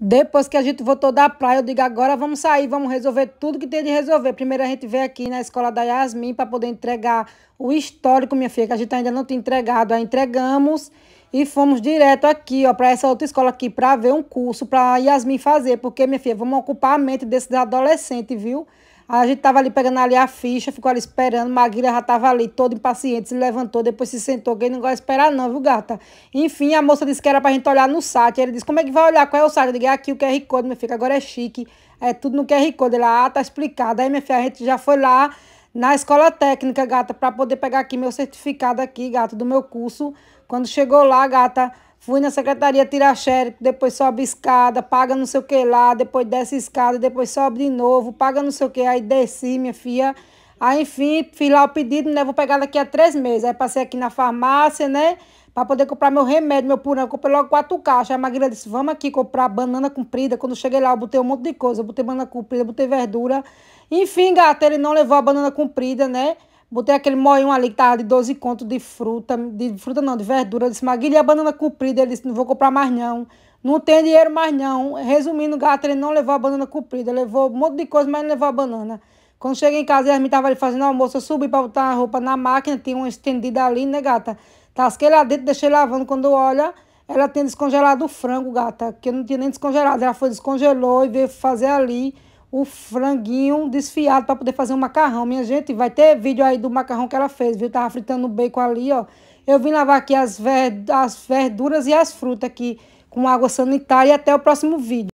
Depois que a gente voltou da praia, eu digo agora vamos sair, vamos resolver tudo que tem de resolver. Primeiro a gente veio aqui na escola da Yasmin para poder entregar o histórico, minha filha, que a gente ainda não tinha entregado. Aí entregamos e fomos direto aqui, ó, para essa outra escola aqui, para ver um curso para Yasmin fazer, porque, minha filha, vamos ocupar a mente desses adolescentes, viu? A gente tava ali pegando ali a ficha, ficou ali esperando. Maguila já tava ali, todo impaciente, se levantou, depois se sentou. Quem não gosta de esperar, não, viu, gata? Enfim, a moça disse que era pra gente olhar no site. Ele disse: Como é que vai olhar? Qual é o site? Eu disse, é Aqui o QR Code, meu filho, agora é chique. É tudo no QR Code. Ele, ah, tá explicado. Aí, minha filha, a gente já foi lá na escola técnica, gata, pra poder pegar aqui meu certificado aqui, gata, do meu curso. Quando chegou lá, gata. Fui na secretaria tirar xérico, depois sobe escada, paga não sei o que lá, depois desce escada, depois sobe de novo, paga não sei o que, aí desci, minha filha. Aí, enfim, fiz lá o pedido, né? Vou pegar daqui a três meses. Aí passei aqui na farmácia, né? Pra poder comprar meu remédio, meu purão. Eu comprei logo quatro caixas. Aí a Maguila disse: Vamos aqui comprar banana comprida. Quando eu cheguei lá, eu botei um monte de coisa. Eu botei banana comprida, botei verdura. Enfim, gata, ele não levou a banana comprida, né? Botei aquele moinho ali que tava de 12 conto de fruta, de fruta não, de verdura. Eu disse, Maguilha, a é banana comprida. Ele disse, não vou comprar mais não. Não tem dinheiro mais não. Resumindo, o gato, ele não levou a banana comprida. Levou um monte de coisa, mas não levou a banana. Quando cheguei em casa, Yasmin tava ali fazendo almoço. Eu subi para botar a roupa na máquina. Tinha uma estendida ali, né, gata? Tasquei lá dentro, deixei lavando. Quando olha, ela tinha descongelado o frango, gata. Que eu não tinha nem descongelado. Ela foi, descongelou e veio fazer ali o franguinho desfiado para poder fazer um macarrão. Minha gente, vai ter vídeo aí do macarrão que ela fez, viu? Tava fritando o bacon ali, ó. Eu vim lavar aqui as, ver... as verduras e as frutas aqui com água sanitária e até o próximo vídeo.